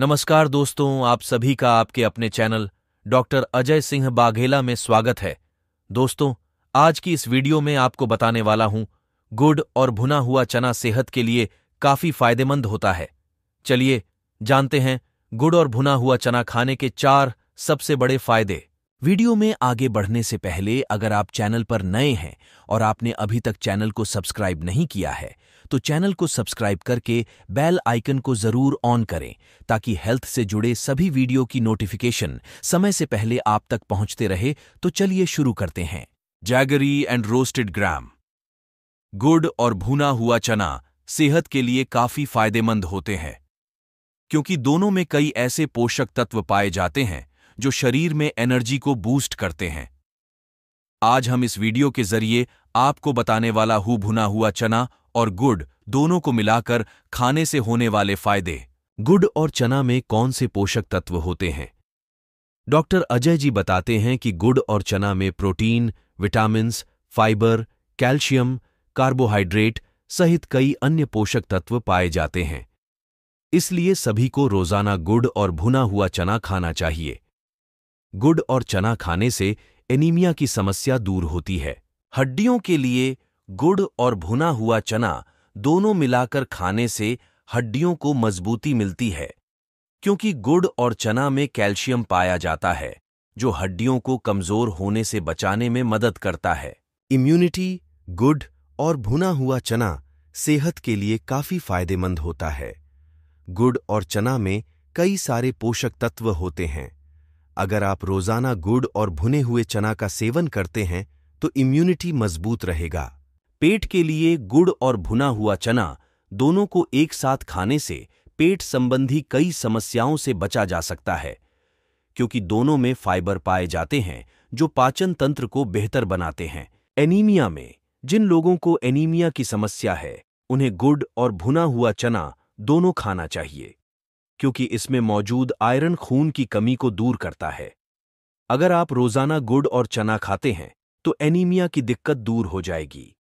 नमस्कार दोस्तों आप सभी का आपके अपने चैनल डॉक्टर अजय सिंह बाघेला में स्वागत है दोस्तों आज की इस वीडियो में आपको बताने वाला हूं गुड़ और भुना हुआ चना सेहत के लिए काफी फायदेमंद होता है चलिए जानते हैं गुड़ और भुना हुआ चना खाने के चार सबसे बड़े फायदे वीडियो में आगे बढ़ने से पहले अगर आप चैनल पर नए हैं और आपने अभी तक चैनल को सब्सक्राइब नहीं किया है तो चैनल को सब्सक्राइब करके बेल आइकन को जरूर ऑन करें ताकि हेल्थ से जुड़े सभी वीडियो की नोटिफिकेशन समय से पहले आप तक पहुंचते रहे तो चलिए शुरू करते हैं जैगरी एंड रोस्टेड ग्राम गुड़ और भुना हुआ चना सेहत के लिए काफी फायदेमंद होते हैं क्योंकि दोनों में कई ऐसे पोषक तत्व पाए जाते हैं जो शरीर में एनर्जी को बूस्ट करते हैं आज हम इस वीडियो के जरिए आपको बताने वाला हु भुना हुआ चना और गुड़ दोनों को मिलाकर खाने से होने वाले फायदे गुड़ और चना में कौन से पोषक तत्व होते हैं डॉक्टर अजय जी बताते हैं कि गुड़ और चना में protein vitamins, fibre calcium carbohydrate सहित कई अन्य पोषक तत्व पाए जाते हैं इसलिए सभी को रोजाना गुड़ और भुना हुआ चना खाना चाहिए गुड़ और चना खाने से एनीमिया की समस्या दूर होती है हड्डियों के लिए गुड़ और भुना हुआ चना दोनों मिलाकर खाने से हड्डियों को मजबूती मिलती है क्योंकि गुड़ और चना में कैल्शियम पाया जाता है जो हड्डियों को कमजोर होने से बचाने में मदद करता है इम्यूनिटी गुड़ और भुना हुआ चना सेहत के लिए काफी फायदेमंद होता है गुड़ और चना में कई सारे पोषक तत्व होते हैं अगर आप रोजाना गुड़ और भुने हुए चना का सेवन करते हैं तो इम्यूनिटी मजबूत रहेगा पेट के लिए गुड़ और भुना हुआ चना दोनों को एक साथ खाने से पेट संबंधी कई समस्याओं से बचा जा सकता है क्योंकि दोनों में फाइबर पाए जाते हैं जो पाचन तंत्र को बेहतर बनाते हैं एनीमिया में जिन लोगों को एनीमिया की समस्या है उन्हें गुड़ और भुना हुआ चना दोनों खाना चाहिए क्योंकि इसमें मौजूद आयरन खून की कमी को दूर करता है अगर आप रोजाना गुड़ और चना खाते हैं तो एनीमिया की दिक्कत दूर हो जाएगी